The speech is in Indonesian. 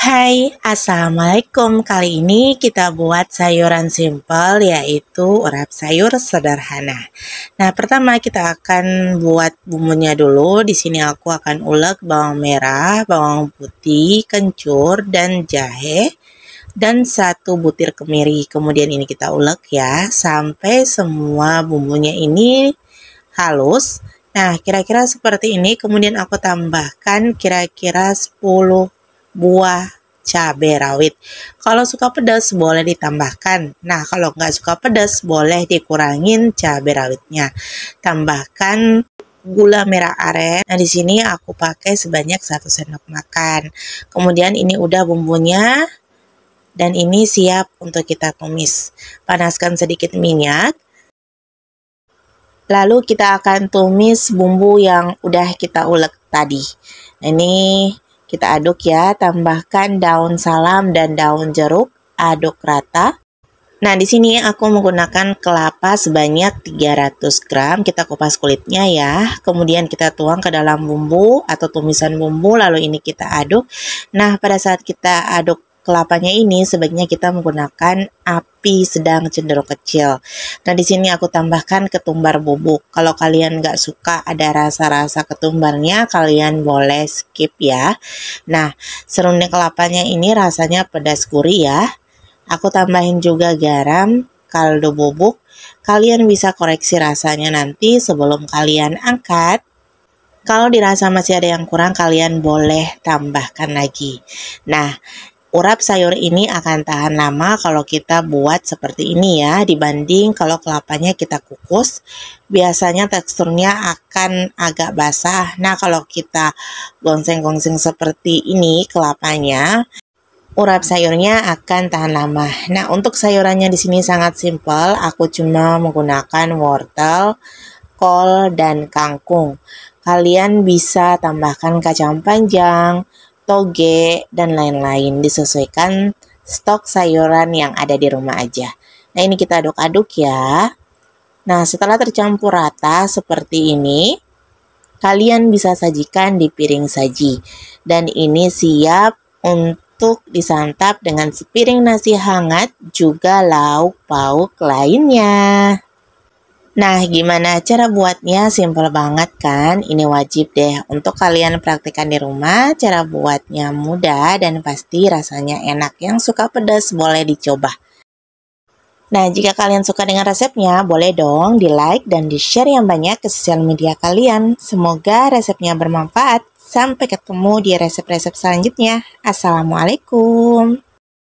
Hai, Assalamualaikum. Kali ini kita buat sayuran simpel yaitu urap sayur sederhana. Nah, pertama kita akan buat bumbunya dulu. Di sini aku akan ulek bawang merah, bawang putih, kencur, dan jahe dan satu butir kemiri. Kemudian ini kita ulek ya sampai semua bumbunya ini halus. Nah, kira-kira seperti ini. Kemudian aku tambahkan kira-kira 10 buah cabai rawit. Kalau suka pedas boleh ditambahkan. Nah, kalau nggak suka pedas boleh dikurangin cabai rawitnya. Tambahkan gula merah aren. Nah, di sini aku pakai sebanyak 1 sendok makan. Kemudian ini udah bumbunya dan ini siap untuk kita tumis. Panaskan sedikit minyak. Lalu kita akan tumis bumbu yang udah kita ulek tadi. Nah, ini kita aduk ya, tambahkan daun salam dan daun jeruk, aduk rata. Nah, di sini aku menggunakan kelapa sebanyak 300 gram. Kita kupas kulitnya ya. Kemudian kita tuang ke dalam bumbu atau tumisan bumbu lalu ini kita aduk. Nah, pada saat kita aduk kelapanya ini sebaiknya kita menggunakan api sedang cenderung kecil. Nah, di sini aku tambahkan ketumbar bubuk. Kalau kalian nggak suka ada rasa-rasa ketumbarnya, kalian boleh skip ya. Nah, serundeng kelapanya ini rasanya pedas gurih ya. Aku tambahin juga garam, kaldu bubuk. Kalian bisa koreksi rasanya nanti sebelum kalian angkat. Kalau dirasa masih ada yang kurang, kalian boleh tambahkan lagi. Nah, Urap sayur ini akan tahan lama kalau kita buat seperti ini ya, dibanding kalau kelapanya kita kukus. Biasanya teksturnya akan agak basah. Nah, kalau kita gongseng-gongseng seperti ini kelapanya, urap sayurnya akan tahan lama. Nah, untuk sayurannya di sini sangat simpel. Aku cuma menggunakan wortel, kol, dan kangkung. Kalian bisa tambahkan kacang panjang, toge, dan lain-lain. Disesuaikan stok sayuran yang ada di rumah aja. Nah, ini kita aduk-aduk ya. Nah, setelah tercampur rata seperti ini, kalian bisa sajikan di piring saji. Dan ini siap untuk disantap dengan sepiring nasi hangat juga lauk pauk lainnya. Nah, gimana cara buatnya? Simple banget kan? Ini wajib deh untuk kalian praktekkan di rumah. Cara buatnya mudah dan pasti rasanya enak. Yang suka pedas boleh dicoba. Nah, jika kalian suka dengan resepnya, boleh dong di-like dan di-share yang banyak ke sosial media kalian. Semoga resepnya bermanfaat. Sampai ketemu di resep-resep selanjutnya. Assalamualaikum.